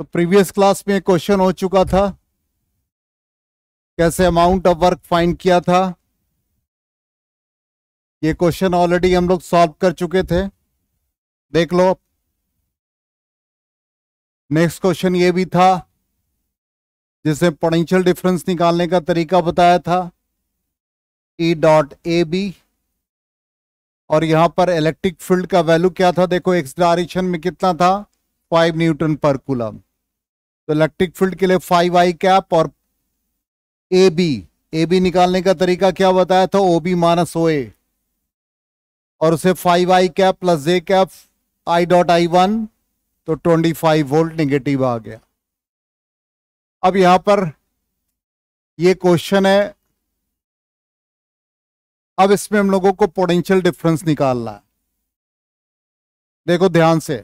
तो previous class में question हो चुका था कैसे अमाउंट ऑफ वर्क फाइंड किया था ये क्वेश्चन ऑलरेडी हम लोग सॉल्व कर चुके थे देख लो नेक्स्ट क्वेश्चन ये भी था जिसे पोटेंशियल डिफरेंस निकालने का तरीका बताया था ई डॉट ए बी और यहां पर इलेक्ट्रिक फील्ड का वैल्यू क्या था देखो एक्स डायरेक्शन में कितना था फाइव न्यूटन पर कूलम तो इलेक्ट्रिक फील्ड के लिए फाइव आई कैप और ए बी ए बी निकालने का तरीका क्या बताया था O B minus O A और उसे five I cap plus J cap I dot I one तो ट्वेंटी फाइव वोल्ट निगेटिव आ गया अब यहां पर ये क्वेश्चन है अब इसमें हम लोगों को पोटेंशियल डिफरेंस निकालना है देखो ध्यान से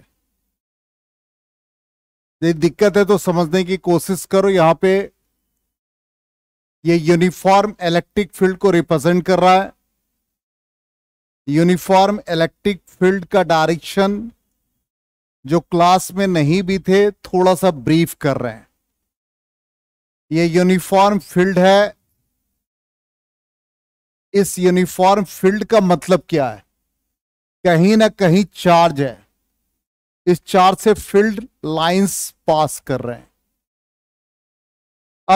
यदि दिक्कत है तो समझने की कोशिश करो यहां पे ये यूनिफॉर्म इलेक्ट्रिक फील्ड को रिप्रेजेंट कर रहा है यूनिफॉर्म इलेक्ट्रिक फील्ड का डायरेक्शन जो क्लास में नहीं भी थे थोड़ा सा ब्रीफ कर रहे हैं ये यूनिफॉर्म फील्ड है इस यूनिफॉर्म फील्ड का मतलब क्या है कहीं ना कहीं चार्ज है इस चार से फील्ड लाइंस पास कर रहे हैं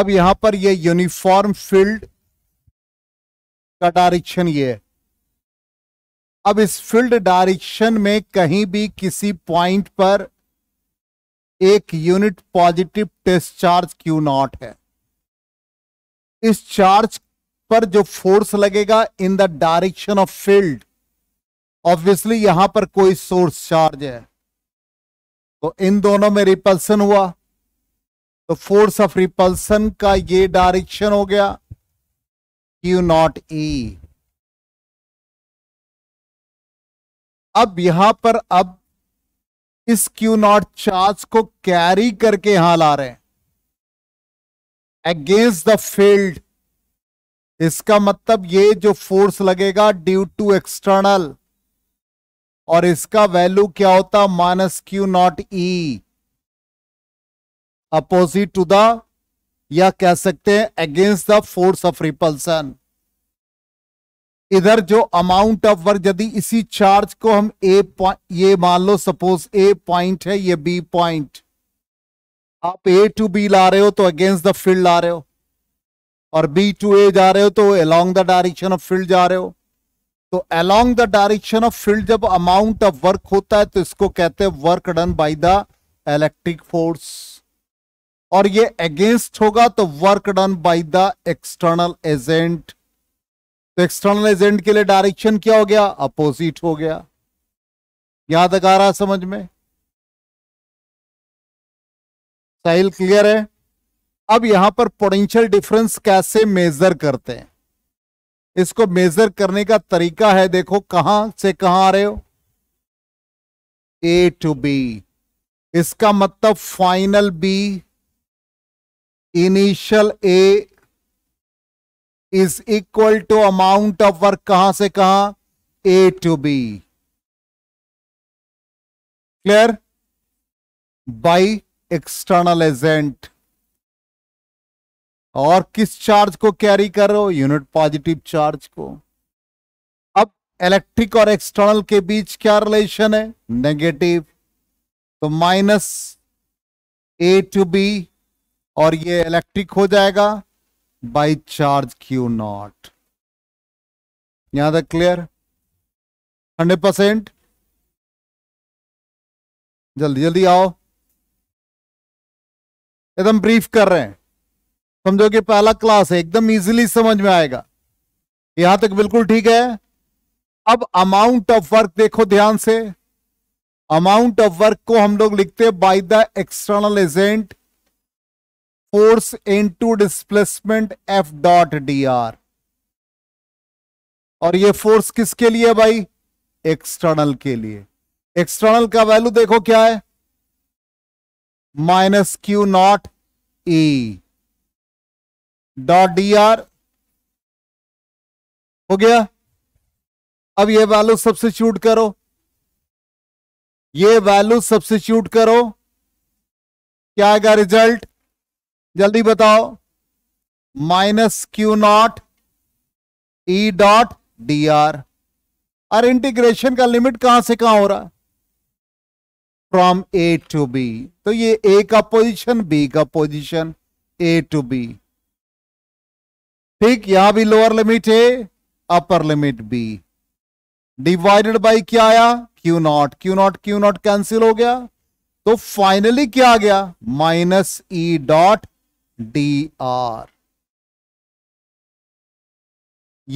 अब यहां पर ये यूनिफॉर्म फील्ड का डायरेक्शन ये है अब इस फील्ड डायरेक्शन में कहीं भी किसी पॉइंट पर एक unit positive test charge Q naught है इस चार्ज पर जो फोर्स लगेगा in the direction of field obviously यहां पर कोई सोर्स चार्ज है तो इन दोनों में रिपल्सन हुआ तो फोर्स ऑफ रिपल्सन का ये डायरेक्शन हो गया क्यू नॉट ई अब यहां पर अब इस क्यू नॉट चार्ज को कैरी करके यहां ला रहे हैं अगेंस्ट द फील्ड इसका मतलब ये जो फोर्स लगेगा ड्यू टू एक्सटर्नल और इसका वैल्यू क्या होता minus Q naught E opposite to the या कह सकते हैं against the force of repulsion इधर जो अमाउंट ऑफ वर्क यदि इसी चार्ज को हम ए ये मान लो सपोज ए पॉइंट है ये बी पॉइंट आप ए टू बी ला रहे हो तो अगेंस्ट द फील्ड ला रहे हो और बी टू ए जा रहे हो तो along the direction of field जा रहे हो तो along the direction of field जब अमाउंट ऑफ वर्क होता है तो इसको कहते हैं work done by the electric force और ये अगेंस्ट होगा तो work done by the external agent तो एक्सटर्नल एजेंट के लिए डायरेक्शन क्या हो गया अपोजिट हो गया याद आ रहा समझ में साहिल क्लियर है अब यहां पर पोटेंशियल डिफरेंस कैसे मेजर करते हैं इसको मेजर करने का तरीका है देखो कहां से कहां आ रहे हो ए टू बी इसका मतलब final B initial A is equal to amount of work कहां से कहां A to B clear by external agent और किस चार्ज को कैरी कर रहे हो यूनिट पॉजिटिव चार्ज को अब इलेक्ट्रिक और एक्सटर्नल के बीच क्या रिलेशन है नेगेटिव तो माइनस ए टू बी और ये इलेक्ट्रिक हो जाएगा बाई चार्ज क्यू नॉट यहां तक क्लियर हंड्रेड परसेंट जल्दी जल्दी आओ एकदम ब्रीफ कर रहे हैं समझो कि पहला क्लास है एकदम इजीली समझ में आएगा यहां तक बिल्कुल ठीक है अब अमाउंट ऑफ वर्क देखो ध्यान से अमाउंट ऑफ वर्क को हम लोग लिखते हैं by the external agent force into displacement F dot D R और ये फोर्स किसके लिए भाई एक्सटर्नल के लिए एक्सटर्नल का वैल्यू देखो क्या है minus Q naught E dot D R हो गया अब ये वैल्यू सब्सिट्यूट करो ये वैल्यू सब्सिट्यूट करो क्या आएगा रिजल्ट जल्दी बताओ minus Q naught E dot D R और इंटीग्रेशन का लिमिट कहां से कहां हो रहा है फ्रॉम ए टू बी तो ये ए का पोजीशन बी का पोजीशन ए टू बी ठीक यहां भी लोअर लिमिट है upper limit B divided by क्या आया Q naught Q naught Q naught cancel हो गया तो फाइनली क्या आ गया minus E dot D R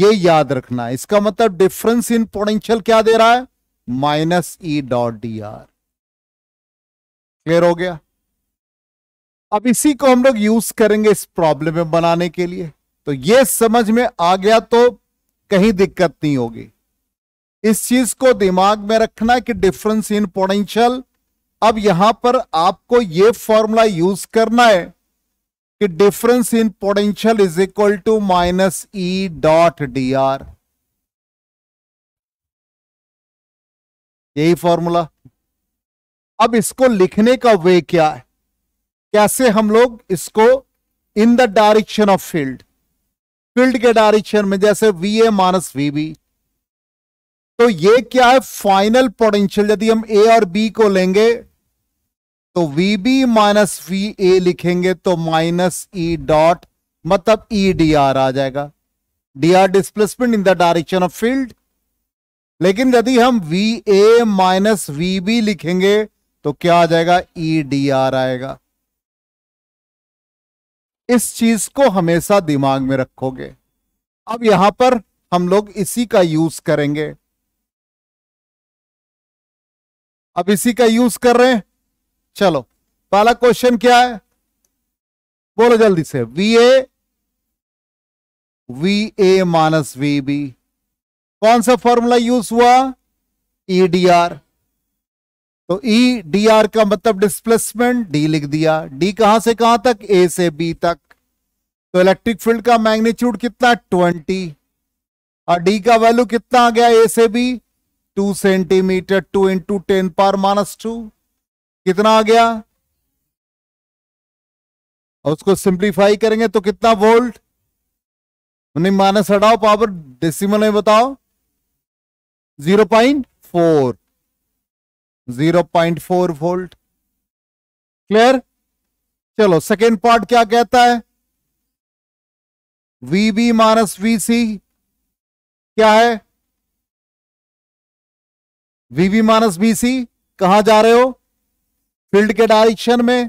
ये याद रखना है इसका मतलब डिफरेंस इन पोटेंशियल क्या दे रहा है minus E dot D R clear हो गया अब इसी को हम लोग यूज करेंगे इस प्रॉब्लम में बनाने के लिए तो ये समझ में आ गया तो कहीं दिक्कत नहीं होगी इस चीज को दिमाग में रखना कि डिफरेंस इन पोटेंशियल अब यहां पर आपको ये फॉर्मूला यूज करना है कि difference in potential is equal to minus E dot D R यही फॉर्मूला अब इसको लिखने का वे क्या है कैसे हम लोग इसको in the direction of field field के डायरेक्शन में जैसे V A minus V B तो ये क्या है फाइनल पोटेंशियल यदि हम ए और बी को लेंगे तो V B minus V A लिखेंगे तो माइनस ई e डॉट मतलब ई डी आर आ जाएगा D R displacement in the direction of field लेकिन यदि हम V A minus V B लिखेंगे तो क्या आ जाएगा ई डी आर आएगा इस चीज को हमेशा दिमाग में रखोगे अब यहां पर हम लोग इसी का यूज करेंगे अब इसी का यूज कर रहे हैं चलो पहला क्वेश्चन क्या है बोलो जल्दी से V A V A minus V B कौन सा फॉर्मूला यूज हुआ ईडीआर e तो ई डी आर का मतलब डिस्प्लेसमेंट डी लिख दिया डी कहां से कहां तक ए से बी तक तो इलेक्ट्रिक फील्ड का मैग्नीट्यूड कितना ट्वेंटी और डी का वैल्यू कितना आ गया ए से B two centimetre two into ten power minus two कितना आ गया और उसको सिंप्लीफाई करेंगे तो कितना वोल्ट नहीं माइनस हटाओ पावर डेसिमल में बताओ zero point four 0.4 volt clear चलो सेकेंड पार्ट क्या कहता है V B minus V C क्या है V B minus B C कहा जा रहे हो फील्ड के डायरेक्शन में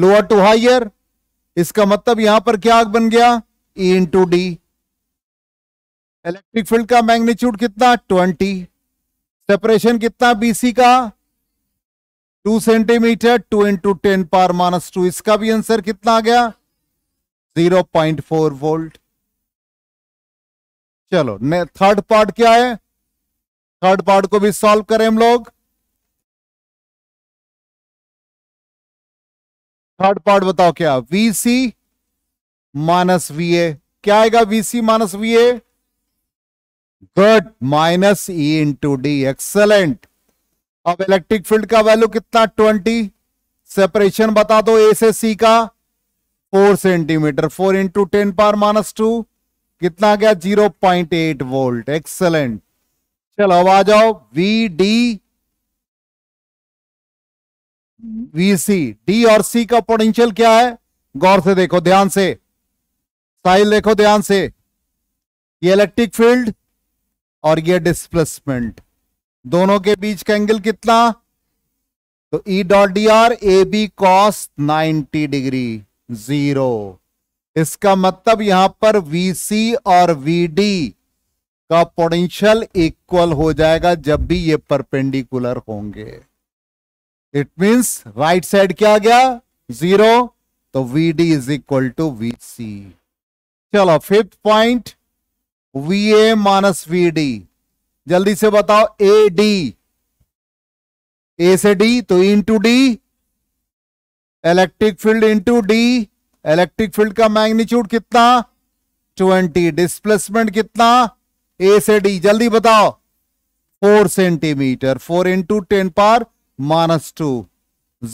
लोअर टू हाइयर इसका मतलब यहां पर क्या बन गया E into D electric field का मैग्नीट्यूड कितना ट्वेंटी सेपरेशन कितना बीसी का two centimetre two into ten power minus two इसका भी आंसर कितना आ गया जीरो पॉइंट फोर वोल्ट चलो थर्ड पार्ट क्या है थर्ड पार्ट को भी सॉल्व करें हम लोग थर्ड पार्ट बताओ क्या V C minus V A क्या आएगा V C minus V A good minus E into D excellent अब इलेक्ट्रिक फील्ड का वैल्यू कितना ट्वेंटी सेपरेशन बता दो ए से सी का four centimetre four into ten power minus two कितना गया zero point eight volt excellent चलो अब आ जाओ V D V C D और सी का पोटेंशियल क्या है गौर से देखो ध्यान से साइल देखो ध्यान से ये इलेक्ट्रिक फील्ड और ये डिस्प्लेसमेंट दोनों के बीच का एंगल कितना तो E dot D R A B cos ninety degree zero इसका मतलब यहां पर VC और VD का पोटेंशियल इक्वल हो जाएगा जब भी ये परपेंडिकुलर होंगे इट मींस राइट साइड क्या आ गया जीरो तो VD is equal to V चलो fifth point V A minus V D जल्दी से बताओ ए डी ए से डी तो into D electric field into D electric field का मैग्नीट्यूड कितना ट्वेंटी डिस्प्लेसमेंट कितना ए से डी जल्दी बताओ four centimetre four into ten power minus two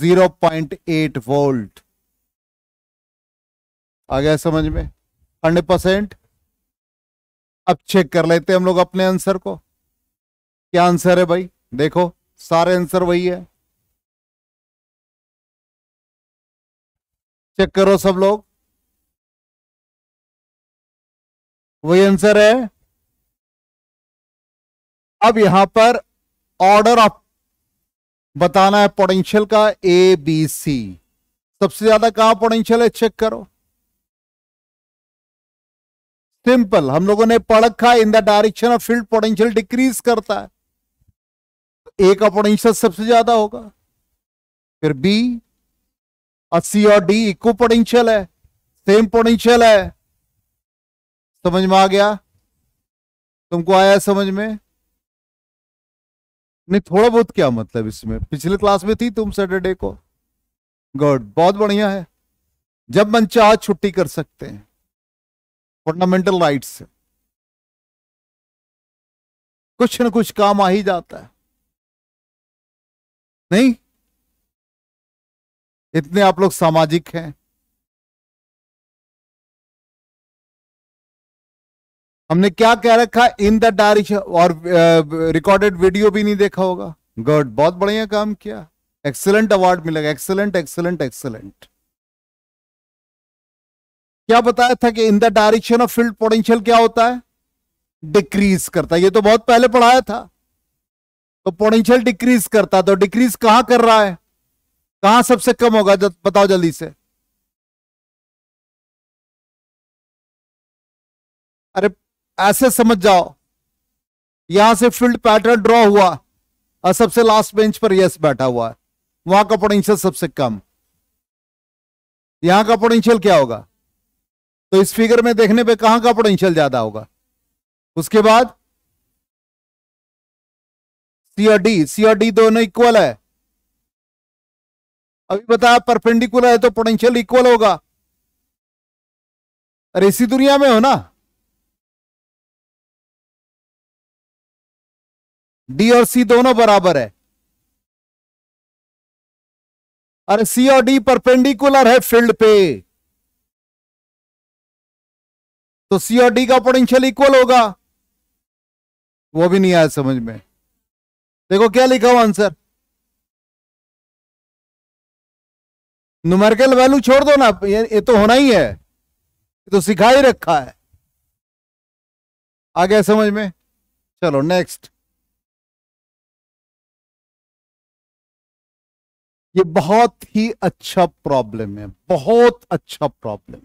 zero point eight volt आ गया समझ में हंड्रेड परसेंट अब चेक कर लेते हम लोग अपने आंसर को क्या आंसर है भाई देखो सारे आंसर वही है चेक करो सब लोग वही आंसर है अब यहां पर ऑर्डर ऑफ बताना है पोटेंशियल का ए बी सी सबसे ज्यादा कहां पोटेंशियल है चेक करो सिंपल हम लोगों ने पढ़ रखा in the direction of field potential decrease करता है ए का पोटेंशियल सबसे ज्यादा होगा फिर बी और सी और डी इक्व पोटेंशियल है सेम पोटेंशियल है समझ में आ गया तुमको आया समझ में नहीं थोड़ा बहुत क्या मतलब इसमें पिछले क्लास में थी तुम सैटरडे को गुड बहुत बढ़िया है जब मन चाह छुट्टी कर सकते हैं फंडामेंटल राइट्स से कुछ न कुछ काम आ ही जाता है नहीं इतने आप लोग सामाजिक हैं हमने क्या कह रखा इन द डायरी और रिकॉर्डेड वीडियो भी नहीं देखा होगा गुड बहुत बढ़िया काम किया एक्सेलेंट अवार्ड मिलेगा एक्सेलेंट एक्सेलेंट एक्सेलेंट क्या बताया था कि in the direction of field potential क्या होता है डिक्रीज करता है ये तो बहुत पहले पढ़ाया था तो पोटेंशियल डिक्रीज करता तो डिक्रीज कहां कर रहा है कहां सबसे कम होगा बताओ जल्दी से अरे ऐसे समझ जाओ यहां से फील्ड पैटर्न ड्रॉ हुआ और सबसे लास्ट बेंच पर यस बैठा हुआ है वहां का पोटेंशियल सबसे कम यहां का पोटेंशियल क्या होगा तो इस फिगर में देखने पे कहां का पोटेंशियल ज्यादा होगा उसके बाद सी और डी सी और डी दोनों इक्वल है अभी बताया परपेंडिकुलर है तो पोटेंशियल इक्वल होगा अरे इसी दुनिया में हो ना डी और सी दोनों बराबर है अरे सी और डी परपेंडिकुलर है फील्ड पे तो सी और डी का पोटेंशियल इक्वल होगा वो भी नहीं आया समझ में देखो क्या लिखा हुआ आंसर नुमरकल वैल्यू छोड़ दो ना ये, ये तो होना ही है ये तो सिखा ही रखा है आ गया समझ में चलो नेक्स्ट ये बहुत ही अच्छा प्रॉब्लम है बहुत अच्छा प्रॉब्लम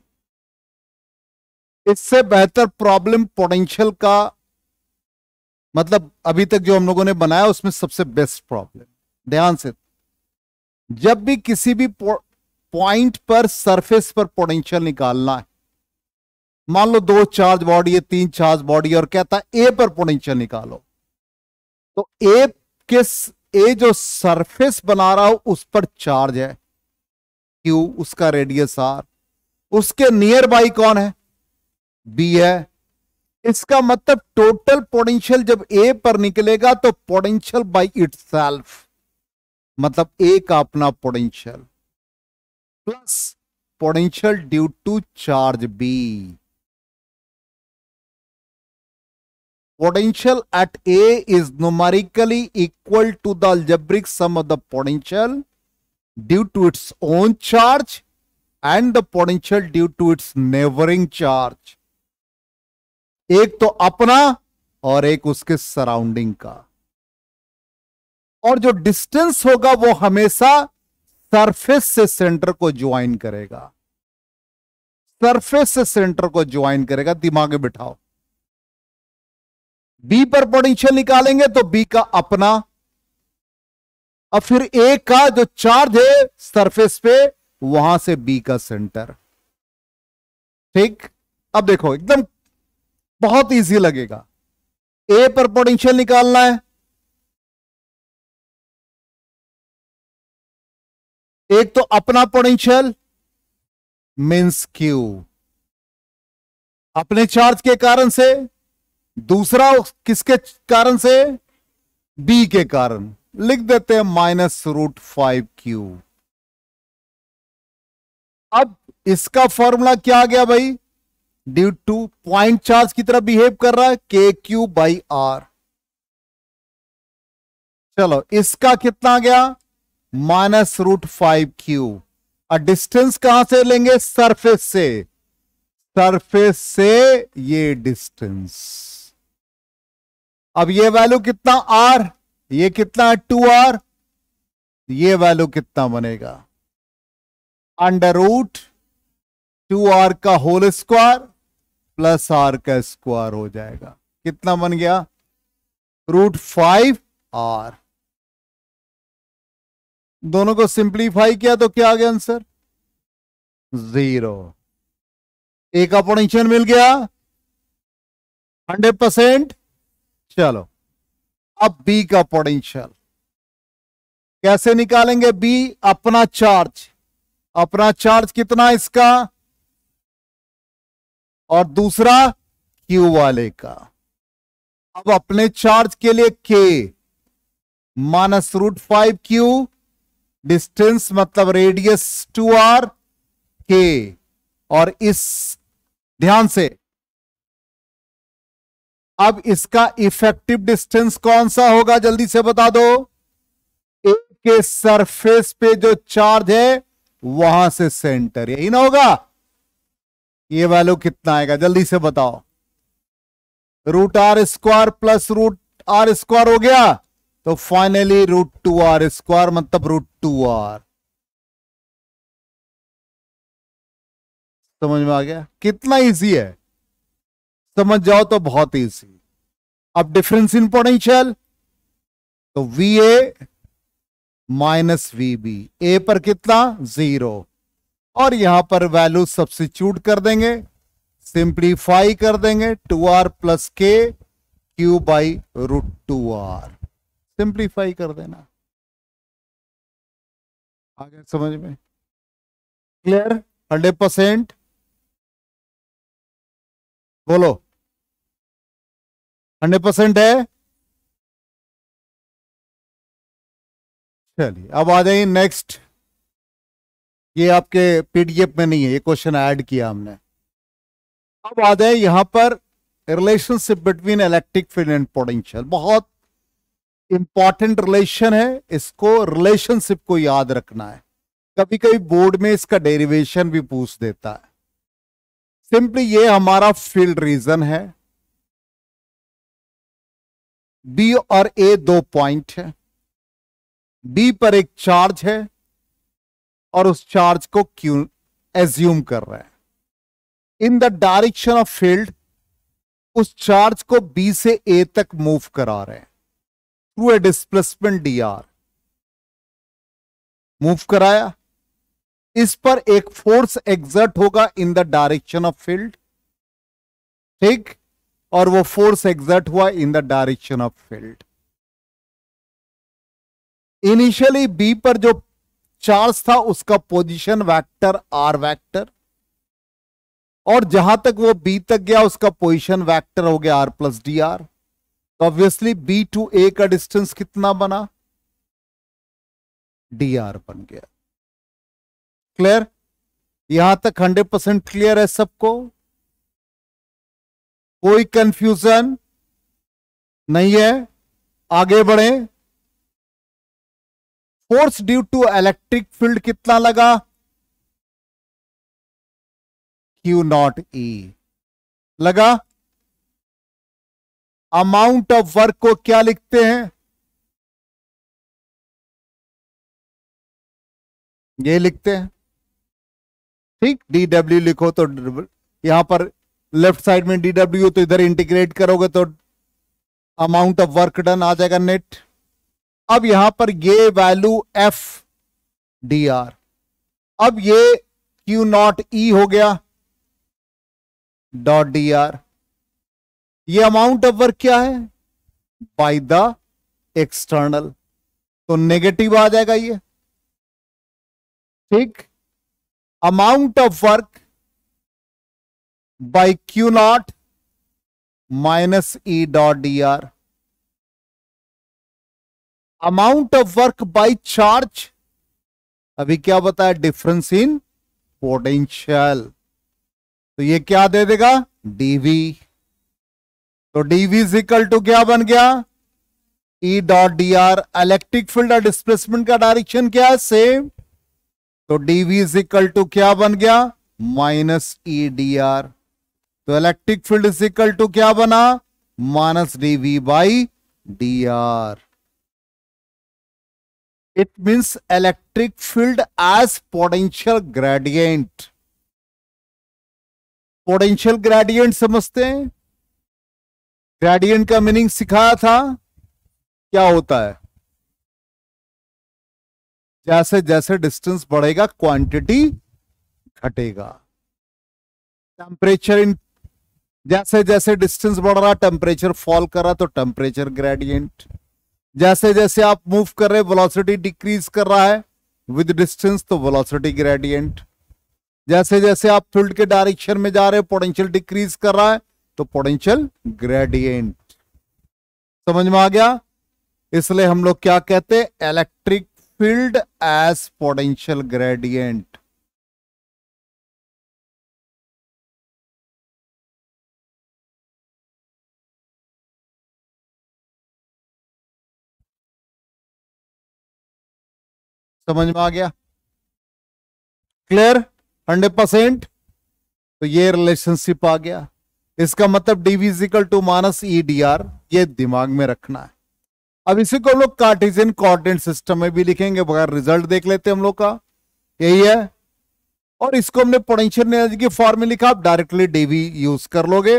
इससे बेहतर प्रॉब्लम पोटेंशियल का मतलब अभी तक जो हम लोगों ने बनाया उसमें सबसे बेस्ट प्रॉब्लम ध्यान से जब भी किसी भी पॉइंट पर सरफेस पर पोटेंशियल निकालना है मान लो दो चार्ज बॉडी है तीन चार्ज बॉडी और कहता ए पर पोटेंशियल निकालो तो ए के ए जो सरफेस बना रहा हो उस पर चार्ज है क्यू उसका रेडियस आर उसके नियर बाई कौन है बी है इसका मतलब टोटल पोटेंशियल जब ए पर निकलेगा तो पोटेंशियल बाय इट्सल्फ मतलब ए का अपना potential plus potential due to charge B potential at A is numerically equal to the algebraic sum of the potential due to its own charge and the potential due to its neighbouring charge एक तो अपना और एक उसके surrounding का और जो distance होगा वो हमेशा सरफेस से सेंटर को ज्वाइन करेगा सरफेस से सेंटर को ज्वाइन करेगा दिमाग में बिठाओ बी पर पोटेंशियल निकालेंगे तो बी का अपना और फिर ए का जो चार्ज है सरफेस पे वहां से बी का सेंटर ठीक अब देखो एकदम बहुत इजी लगेगा ए पर पोटेंशियल निकालना है एक तो अपना पोटेंशियल मीन्स क्यू अपने चार्ज के कारण से दूसरा किसके कारण से बी के कारण लिख देते हैं माइनस रूट फाइव क्यू अब इसका फॉर्मूला क्या आ गया भाई ड्यू टू पॉइंट चार्ज की तरह बिहेव कर रहा है के क्यू बाई आर चलो इसका कितना गया माइनस रूट फाइव क्यू और डिस्टेंस कहां से लेंगे सरफेस से सरफेस से ये डिस्टेंस अब ये वैल्यू कितना आर ये कितना है टू आर ये वैल्यू कितना बनेगा अंडर रूट टू आर का होल स्क्वायर प्लस आर का स्क्वायर हो जाएगा कितना बन गया रूट फाइव आर दोनों को सिंप्लीफाई किया तो क्या आ गया आंसर जीरो एक अपोनेंशन मिल गया हंड्रेड परसेंट चलो अब बी का पोटेंशियल कैसे निकालेंगे बी अपना चार्ज अपना चार्ज कितना इसका और दूसरा क्यू वाले का अब अपने चार्ज के लिए K minus root five Q distance मतलब रेडियस टू आर के और इस ध्यान से अब इसका इफेक्टिव डिस्टेंस कौन सा होगा जल्दी से बता दो ए के सरफेस पे जो चार्ज है वहां से सेंटर यही ना होगा ये वैल्यू कितना आएगा जल्दी से बताओ root R square plus root R square हो गया तो finally root two R square मतलब रूट टू आर समझ में आ गया कितना इजी है समझ जाओ तो बहुत इजी अब डिफरेंस इन पोटेंशियल तो V A minus V B A पर कितना जीरो और यहां पर वैल्यू सब्सिट्यूट कर देंगे सिंप्लीफाई कर देंगे two R plus K Q by root two R simplify कर देना आ गया समझ में क्लियर हंड्रेड परसेंट बोलो हंड्रेड परसेंट है चलिए अब आ जाइए नेक्स्ट ये आपके पीडीएफ में नहीं है ये क्वेश्चन ऐड किया हमने अब आ जाए यहां पर relationship between electric field and potential बहुत इंपॉर्टेंट रिलेशन है इसको रिलेशनशिप को याद रखना है कभी कभी बोर्ड में इसका डेरिवेशन भी पूछ देता है सिंपली ये हमारा फील्ड रीजन है बी और ए दो पॉइंट है बी पर एक चार्ज है और उस चार्ज को क्यू एज्यूम कर रहे हैं in the direction of field उस चार्ज को बी से ए तक मूव करा रहे हैं through a displacement D R move कराया इस पर एक फोर्स एग्जर्ट होगा in the direction of field ठीक और वो फोर्स एग्जर्ट हुआ in the direction of field initially B पर जो चार्ज था उसका पोजीशन वेक्टर आर वेक्टर और जहां तक वो बी तक गया उसका पोजीशन वेक्टर हो गया आर प्लस डी आर तो ऑब्वियसली बी टू ए का डिस्टेंस कितना बना डी आर बन गया क्लियर यहां तक हंड्रेड परसेंट क्लियर है सबको कोई कंफ्यूजन नहीं है आगे बढ़े force due to electric field कितना लगा क्यू नॉट ई e. लगा अमाउंट ऑफ वर्क को क्या लिखते हैं ये लिखते हैं ठीक डी डब्ल्यू लिखो तो यहां पर लेफ्ट साइड में डी डब्ल्यू तो इधर इंटीग्रेट करोगे तो अमाउंट ऑफ वर्क डन आ जाएगा नेट अब यहां पर ये वैल्यू एफ डी आर अब ये क्यू नॉट ई हो गया डॉट डी आर ये अमाउंट ऑफ वर्क क्या है बाय द एक्सटर्नल तो नेगेटिव आ जाएगा ये ठीक amount of work by Q naught minus E dot D R amount of work by charge अभी क्या बताया डिफरेंस इन पोटेंशियल तो ये क्या दे देगा डीवी तो डीवी इज इक्वल टू क्या बन गया E dot D R electric field और डिस्प्लेसमेंट का डायरेक्शन क्या है सेम तो डीवी इज इक्वल टू क्या बन गया माइनस ई डी आर तो electric field is equal to क्या बना minus DV by D R it means electric field as potential gradient potential gradient समझते हैं ग्रेडियंट का मीनिंग सिखाया था क्या होता है जैसे जैसे डिस्टेंस बढ़ेगा क्वांटिटी घटेगा टेम्परेचर इन जैसे जैसे डिस्टेंस बढ़ रहा टेम्परेचर फॉल कर रहा तो टेम्परेचर ग्रेडियंट जैसे जैसे आप मूव कर रहे वेलोसिटी डिक्रीज कर रहा है विद डिस्टेंस तो वेलोसिटी ग्रेडियंट जैसे जैसे आप फील्ड के डायरेक्शन में जा रहे हो पोटेंशियल डिक्रीज कर रहा है तो पोटेंशियल ग्रेडियंट समझ में आ गया इसलिए हम लोग क्या कहते हैं electric field as potential gradient समझ में आ गया क्लियर हंड्रेड परसेंट तो ये रिलेशनशिप आ गया इसका मतलब DV is equal to minus E D R ये दिमाग में रखना है अब इसी को हम लोग कार्टिजन कॉर्डिनेट सिस्टम में भी लिखेंगे बगैर रिजल्ट देख लेते हम लोग का यही है और इसको हमने पोटेंशियल एनर्जी की फॉर्म में लिखा आप डायरेक्टली डीवी यूज कर लोगे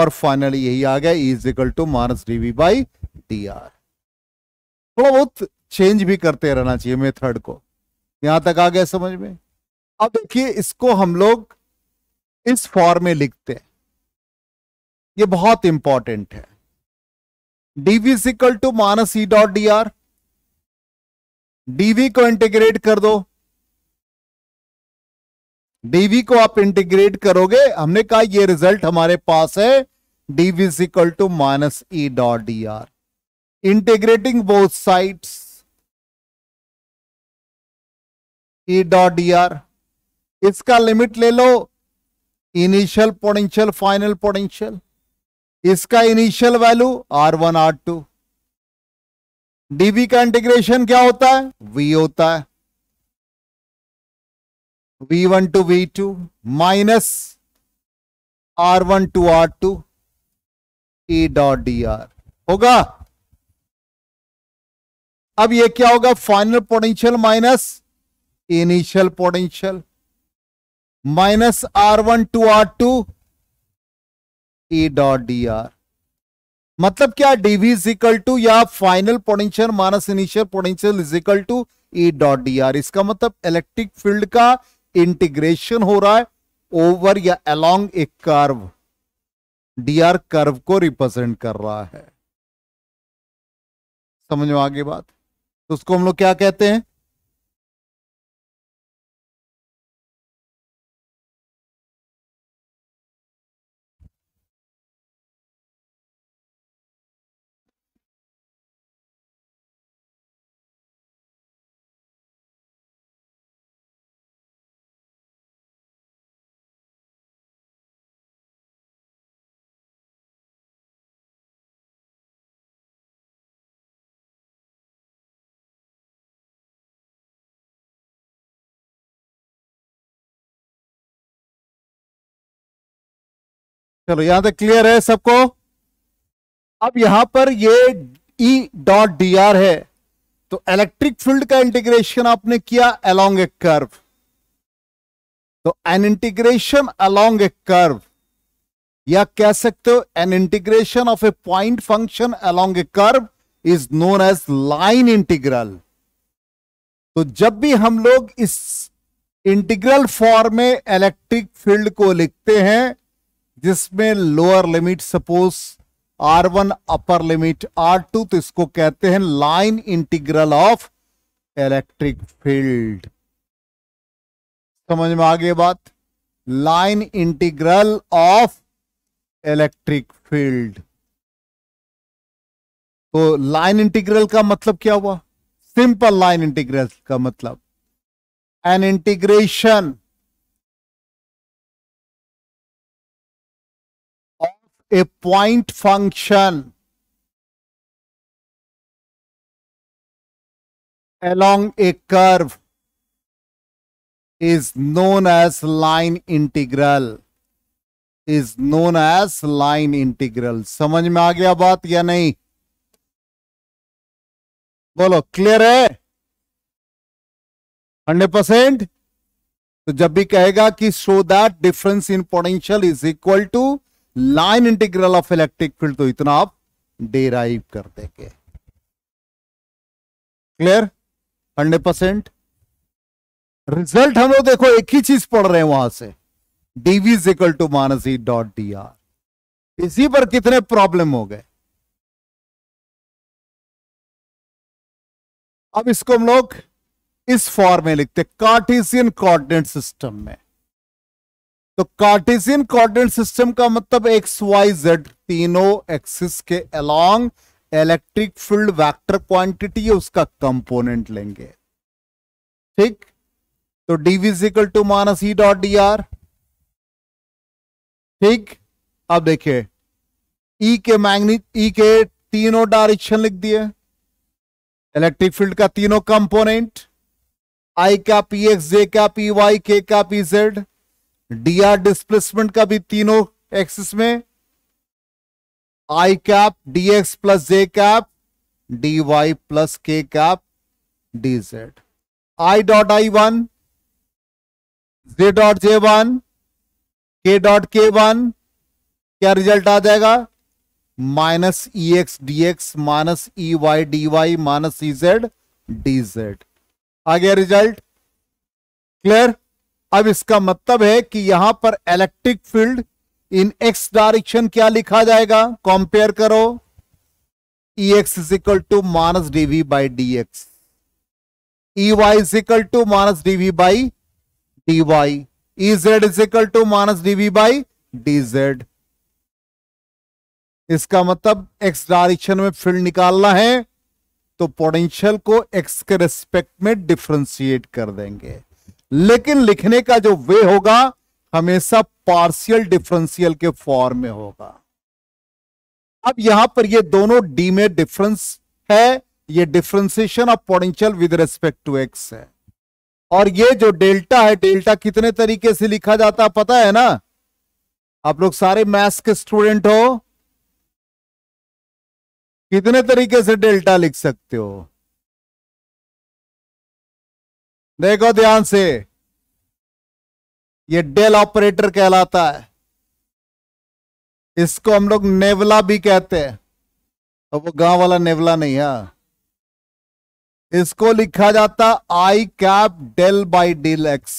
और फाइनली यही आ गया is equal to minus DV by D R थोड़ा बहुत चेंज भी करते रहना चाहिए मेथड को यहां तक आ गया समझ में अब देखिए इसको हम लोग इस फॉर्म में लिखते हैं ये बहुत इंपॉर्टेंट है DV to minus E dot D R DV को इंटीग्रेट कर दो डीवी को आप इंटीग्रेट करोगे हमने कहा ये रिजल्ट हमारे पास है DV to minus E dot D R integrating both sides E dot D R इसका लिमिट ले लो इनिशियल पोटेंशियल फाइनल पोटेंशियल इसका initial value R one R two DV का इंटीग्रेशन क्या होता है वी होता है V one to V two minus R one to R two E dot D R होगा अब ये क्या होगा final potential minus initial potential minus R one to R two E dot D R मतलब क्या DV is equal to या final potential minus initial potential is equal to E dot D R इसका मतलब electric field का integration हो रहा है over या along a curve D R curve को रिप्रेजेंट कर रहा है समझ में आगे बात तो उसको हम लोग क्या कहते हैं चलो यहां तक क्लियर है सबको अब यहां पर ये ई डॉट डी आर है तो इलेक्ट्रिक फील्ड का इंटीग्रेशन आपने किया अलोंग ए कर्व तो an integration along a curve या कह सकते हो an integration of a point function along a curve is known as line integral तो जब भी हम लोग इस इंटीग्रल फॉर्म में इलेक्ट्रिक फील्ड को लिखते हैं जिसमें lower limit suppose R one upper limit R two तो इसको कहते हैं line integral of electric field समझ में आगे बात line integral of electric field तो लाइन इंटीग्रल का मतलब क्या हुआ सिंपल लाइन इंटीग्रल का मतलब an integration a point function along a curve is known as line integral is known as line integral समझ में आ गया बात या नहीं बोलो क्लियर है हंड्रेड परसेंट तो जब भी कहेगा कि show that difference in potential is equal to line integral of electric field तो इतना आप डेराइव कर देंगे क्लियर हंड्रेड परसेंट रिजल्ट हम लोग देखो एक ही चीज पढ़ रहे हैं वहां से DV equal to minus E dot D R इसी पर कितने प्रॉब्लम हो गए अब इसको हम लोग इस फॉर्म में लिखते कार्टेशियन कोऑर्डिनेट सिस्टम में तो कार्टेशियन कॉर्डिनेट सिस्टम का मतलब एक्स वाई जेड तीनों एक्सिस के along electric field vector quantity है उसका कंपोनेंट लेंगे ठीक तो DV is equal to minus E dot D R ठीक अब देखिए ई e के मैग्नेट ई e के तीनों डायरेक्शन लिख दिए इलेक्ट्रिक फील्ड का तीनों component I cap E X J cap E Y K cap E Z DR displacement का भी तीनों एक्सिस में I cap D X plus J cap D Y plus K cap D Z I dot I one J dot J one K dot K one क्या result आ जाएगा minus E X D X minus E Y D Y minus E Z D Z आ गया result clear अब इसका मतलब है कि यहां पर electric field in X direction क्या लिखा जाएगा कंपेयर करो E X is equal to minus DV by D X E Y is equal to minus DV by D Y E Z is equal to minus DV by D Z इसका मतलब x direction में field निकालना है तो potential को x के respect में differentiate कर देंगे लेकिन लिखने का जो वे होगा हमेशा पार्शियल डिफरेंशियल के फॉर्म में होगा अब यहां पर ये दोनों डी में डिफरेंस है ये differentiation of potential with respect to X है और ये जो डेल्टा है डेल्टा कितने तरीके से लिखा जाता पता है ना आप लोग सारे मैथ्स के स्टूडेंट हो कितने तरीके से डेल्टा लिख सकते हो देखो ध्यान से ये डेल ऑपरेटर कहलाता है इसको हम लोग नेवला भी कहते हैं अब वो गांव वाला नेवला नहीं है हाँ। इसको लिखा जाता I cap del by del X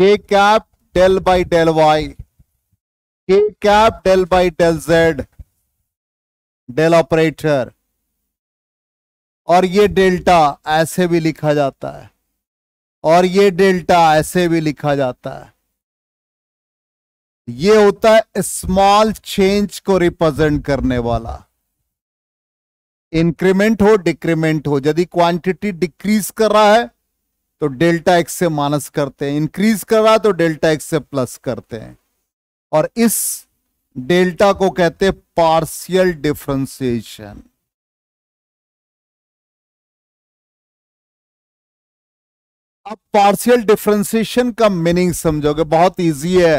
J cap del by del Y K cap del by del Z del operator और ये डेल्टा ऐसे भी लिखा जाता है और ये डेल्टा ऐसे भी लिखा जाता है ये होता है स्मॉल चेंज को रिप्रेजेंट करने वाला इंक्रीमेंट हो डिक्रीमेंट हो यदि क्वांटिटी डिक्रीज कर रहा है तो डेल्टा एक्स से माइनस करते हैं इंक्रीज कर रहा है तो डेल्टा एक्स से प्लस करते हैं और इस डेल्टा को कहते हैं पार्शियल डिफ्रेंसिएशन अब पार्शियल डिफ्रेंसिएशन का मीनिंग समझोगे बहुत इजी है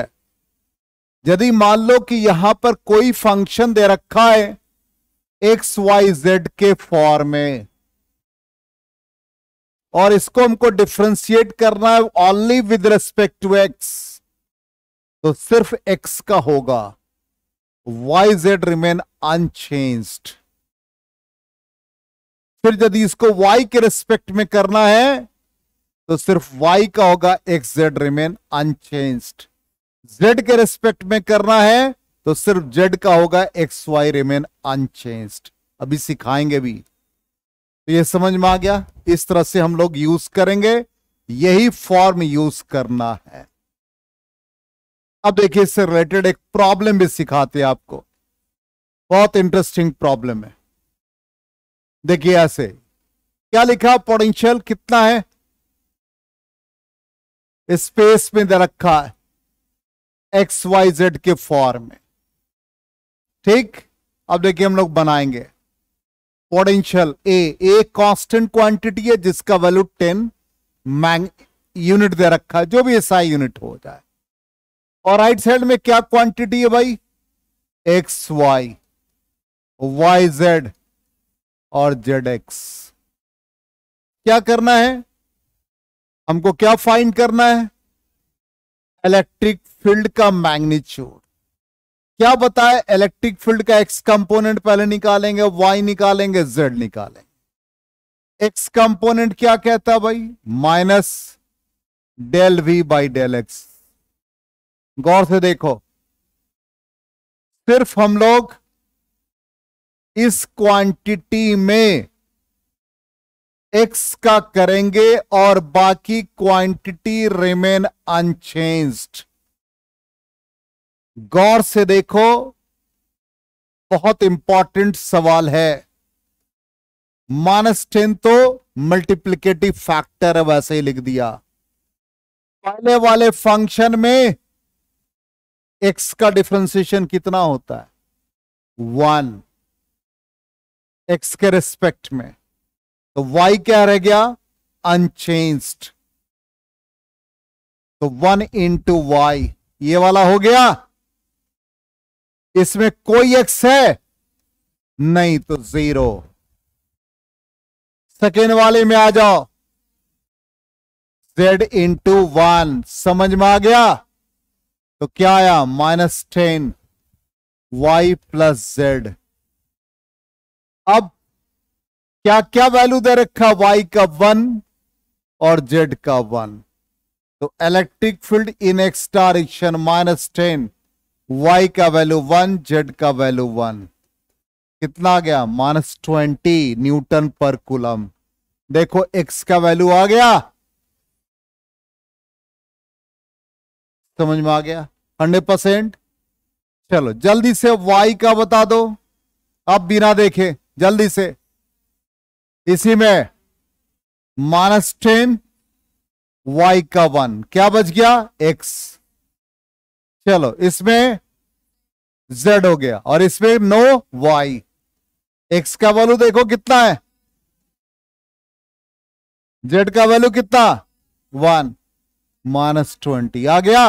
यदि मान लो कि यहां पर कोई फंक्शन दे रखा है एक्स वाई जेड के फॉर्म में और इसको हमको डिफ्रेंशिएट करना है only with respect to X तो सिर्फ एक्स का होगा वाई जेड रिमेन अनचेंज्ड फिर यदि इसको वाई के रेस्पेक्ट में करना है तो सिर्फ y का होगा X Z remain unchanged z के रेस्पेक्ट में करना है तो सिर्फ z का होगा एक्स वाई रिमेन अनचेंज्ड अभी सिखाएंगे भी तो ये समझ में आ गया इस तरह से हम लोग यूज करेंगे यही फॉर्म यूज करना है अब देखिए इससे रिलेटेड एक प्रॉब्लम भी सिखाते हैं आपको बहुत इंटरेस्टिंग प्रॉब्लम है देखिए ऐसे क्या लिखा पोटेंशियल कितना है स्पेस में दे रखा है एक्स वाई जेड के फॉर्म में ठीक अब देखिए हम लोग बनाएंगे potential A A constant quantity है जिसका वैल्यू टेन मैंग यूनिट दे रखा है जो भी एसआई यूनिट हो जाए और राइट साइड में क्या क्वांटिटी है भाई एक्स वाई वाई जेड और जेड एक्स क्या करना है हमको क्या फाइंड करना है इलेक्ट्रिक फील्ड का मैग्नीट्यूड क्या बताए इलेक्ट्रिक फील्ड का एक्स कंपोनेंट पहले निकालेंगे वाई निकालेंगे जेड निकालेंगे एक्स कंपोनेंट क्या कहता है भाई minus del V by del X गौर से देखो सिर्फ हम लोग इस क्वांटिटी में एक्स का करेंगे और बाकी क्वांटिटी रिमेन अनचेंज्ड गौर से देखो बहुत इंपॉर्टेंट सवाल है माइनस टेन तो मल्टीप्लीकेटिव फैक्टर है वैसे ही लिख दिया पहले वाले फंक्शन में एक्स का डिफ्रेंसिएशन कितना होता है वन एक्स के रिस्पेक्ट में तो y क्या रह गया अनचेंज तो वन इंटू वाई ये वाला हो गया इसमें कोई एक्स है नहीं तो जीरो सेकेंड वाले में आ जाओ जेड इंटू वन समझ में आ गया तो क्या आया minus ten Y plus Z अब क्या क्या वैल्यू दे रखा वाई का वन और जेड का वन तो electric field in X direction minus ten Y का वैल्यू वन जेड का वैल्यू वन कितना आ गया माइनस ट्वेंटी न्यूटन पर कुलम देखो एक्स का वैल्यू आ गया समझ में आ गया हंड्रेड परसेंट चलो जल्दी से वाई का बता दो आप बिना देखे जल्दी से इसी में माइनस टेन वाई का वन क्या बच गया एक्स चलो इसमें जेड हो गया और इसमें नो वाई एक्स का वैल्यू देखो कितना है जेड का वैल्यू कितना वन माइनस ट्वेंटी आ गया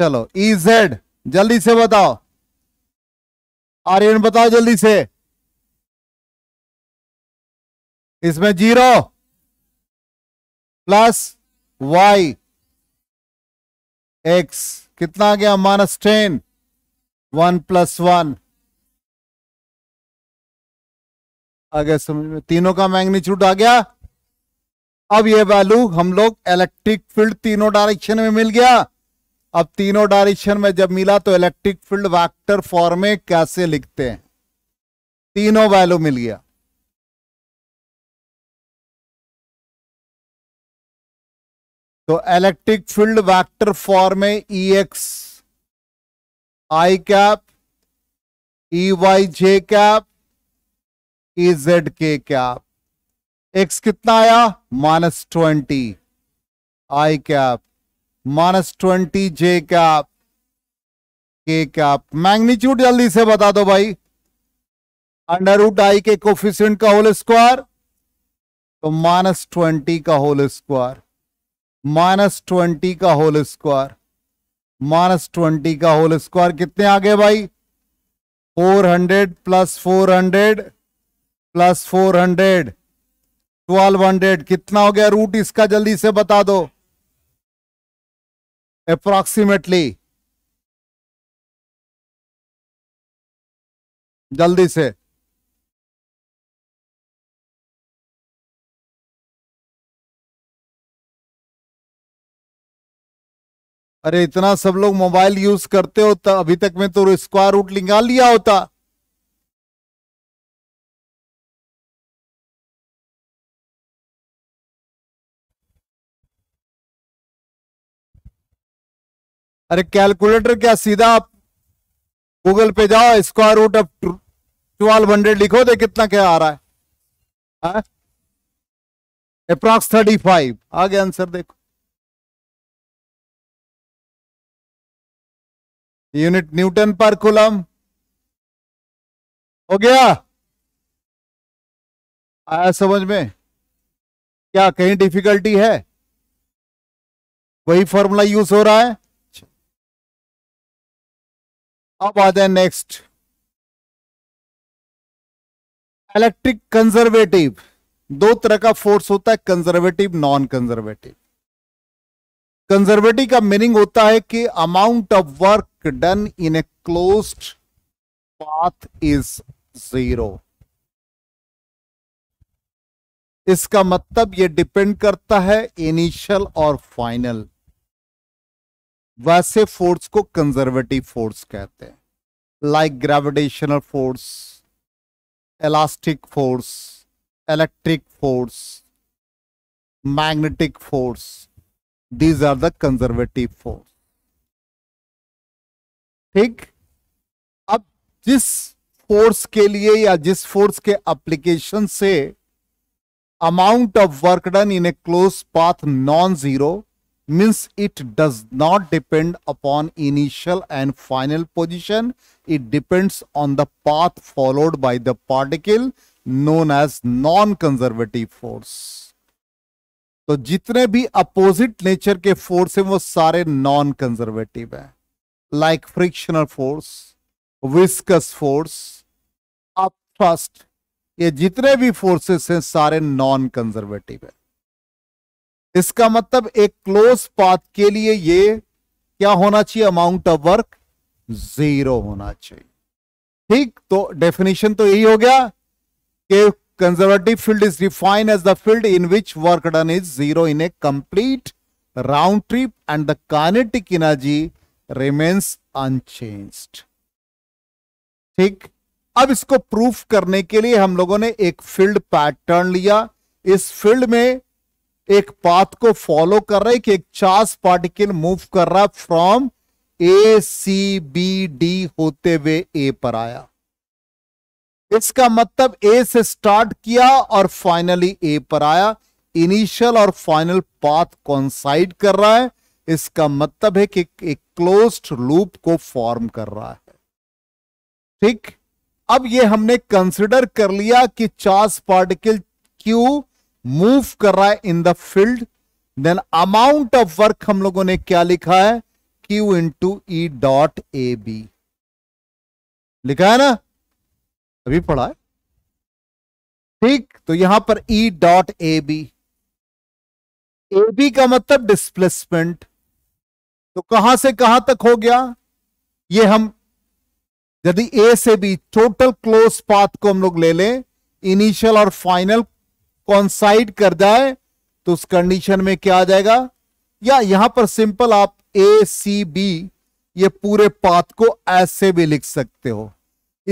चलो ई e जेड जल्दी से बताओ आर्यन बताओ जल्दी से इसमें जीरो प्लस वाई एक्स कितना आ गया minus ten one plus one आ गया समझ में तीनों का मैग्नीच्यूड आ गया अब ये वैल्यू हम लोग इलेक्ट्रिक फील्ड तीनों डायरेक्शन में मिल गया अब तीनों डायरेक्शन में जब मिला तो इलेक्ट्रिक फील्ड वैक्टर फॉर्म में कैसे लिखते हैं तीनों वैल्यू मिल गया तो इलेक्ट्रिक फील्ड वैक्टर फॉर्म में E X I cap E Y J cap E Z K cap X कितना आया minus twenty I cap minus twenty J cap K cap magnitude जल्दी से बता दो भाई अंडर रूट आई के coefficient का होल स्क्वायर तो माइनस ट्वेंटी का होल स्क्वायर माइनस ट्वेंटी का होल स्क्वायर माइनस ट्वेंटी का होल स्क्वायर कितने आ गए भाई four hundred plus four hundred plus four hundred twelve hundred कितना हो गया रूट इसका जल्दी से बता दो अप्रॉक्सीमेटली जल्दी से अरे इतना सब लोग मोबाइल यूज करते हो तो अभी तक मैं तो स्क्वायर रूट निकाल लिया होता अरे कैलकुलेटर क्या सीधा आप गूगल पे जाओ square root of twelve hundred लिखो दे कितना क्या आ रहा है अप्रॉक्स थर्टी फाइव आगे आंसर देखो यूनिट न्यूटन पर कुलम हो गया आया समझ में क्या कहीं डिफिकल्टी है वही फॉर्मूला यूज हो रहा है अब आते हैं नेक्स्ट इलेक्ट्रिक कंजर्वेटिव दो तरह का फोर्स होता है कंजर्वेटिव नॉन कंजर्वेटिव कंजर्वेटिव का मीनिंग होता है कि amount of work done in a close path is zero इसका मतलब ये डिपेंड करता है इनिशियल और फाइनल वैसे फोर्स को कंजर्वेटिव फोर्स कहते हैं like gravitational force elastic force electric force magnetic force these are the conservative force ठीक अब जिस फोर्स के लिए या जिस फोर्स के एप्लीकेशन से amount of work done in a close path non zero means it does not depend upon initial and final position it depends on the path followed by the particle known as non-conservative force तो जितने भी opposite nature के force हैं वो सारे non conservative हैं like frictional force viscous force upthrust ये जितने भी फोर्सेस हैं सारे नॉन कंजर्वेटिव हैं इसका मतलब एक क्लोज पाथ के लिए ये क्या होना चाहिए अमाउंट ऑफ वर्क जीरो होना चाहिए ठीक तो डेफिनेशन तो यही हो गया कि conservative field is defined as the field in which work done is zero in a complete round trip and the kinetic energy remains unchanged ठीक अब इसको प्रूफ करने के लिए हम लोगों ने एक फील्ड पैटर्न लिया इस फील्ड में एक पाथ को फॉलो कर रहा है कि एक चार्ज पार्टिकल मूव कर रहा है from A C B D होते हुए ए पर आया इसका मतलब ए से स्टार्ट किया और फाइनली ए पर आया इनिशियल और फाइनल पाथ कॉन्साइड कर रहा है इसका मतलब है कि एक क्लोज्ड लूप को फॉर्म कर रहा है ठीक अब ये हमने कंसिडर कर लिया कि चार्ज पार्टिकल क्यू मूव कर रहा है in the field then amount of work हम लोगों ने क्या लिखा है Q to E dot A B लिखा है ना अभी पढ़ा है ठीक तो यहां पर E dot A B A B का मतलब डिस्प्लेसमेंट तो कहां से कहां तक हो गया ये हम यदि ए से बी टोटल क्लोज पाथ को हम लोग ले लें इनिशियल और फाइनल कॉन्साइड कर जाए तो उस कंडीशन में क्या आ जाएगा या यहां पर सिंपल आप ए सी बी ये पूरे पाथ को ऐसे भी लिख सकते हो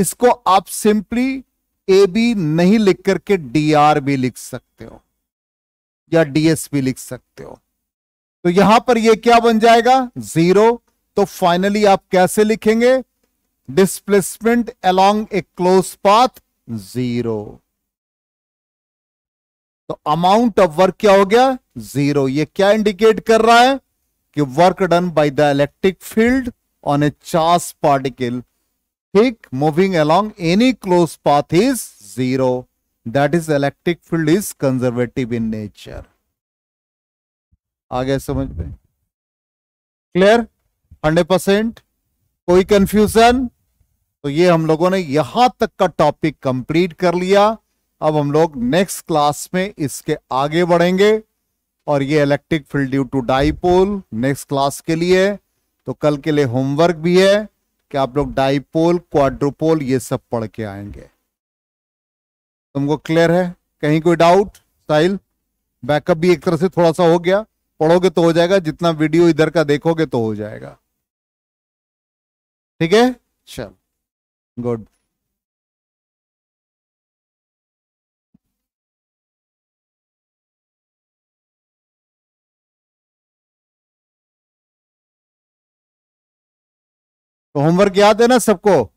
इसको आप सिंपली ए बी नहीं लिख करके डी आर भी लिख सकते हो या डीएस भी लिख सकते हो तो यहां पर ये क्या बन जाएगा जीरो तो फाइनली आप कैसे लिखेंगे displacement along a close path zero तो अमाउंट ऑफ वर्क क्या हो गया जीरो ये क्या इंडिकेट कर रहा है कि work done by the electric field on a charge particle ठीक moving along any close path is zero that is electric field is conservative in nature आगे समझ में क्लियर हंड्रेड परसेंट कोई कंफ्यूजन तो ये हम लोगों ने यहां तक का टॉपिक कंप्लीट कर लिया अब हम लोग नेक्स्ट क्लास में इसके आगे बढ़ेंगे और ये electric field due to dipole next class के लिए तो कल के लिए होमवर्क भी है कि आप लोग डाइपोल क्वाड्रोपोल ये सब पढ़ के आएंगे तुमको क्लियर है कहीं कोई डाउट स्टाइल बैकअप भी एक तरह से थोड़ा सा हो गया पढ़ोगे तो हो जाएगा जितना वीडियो इधर का देखोगे तो हो जाएगा ठीक है चल गुड तो होमवर्क याद है ना सबको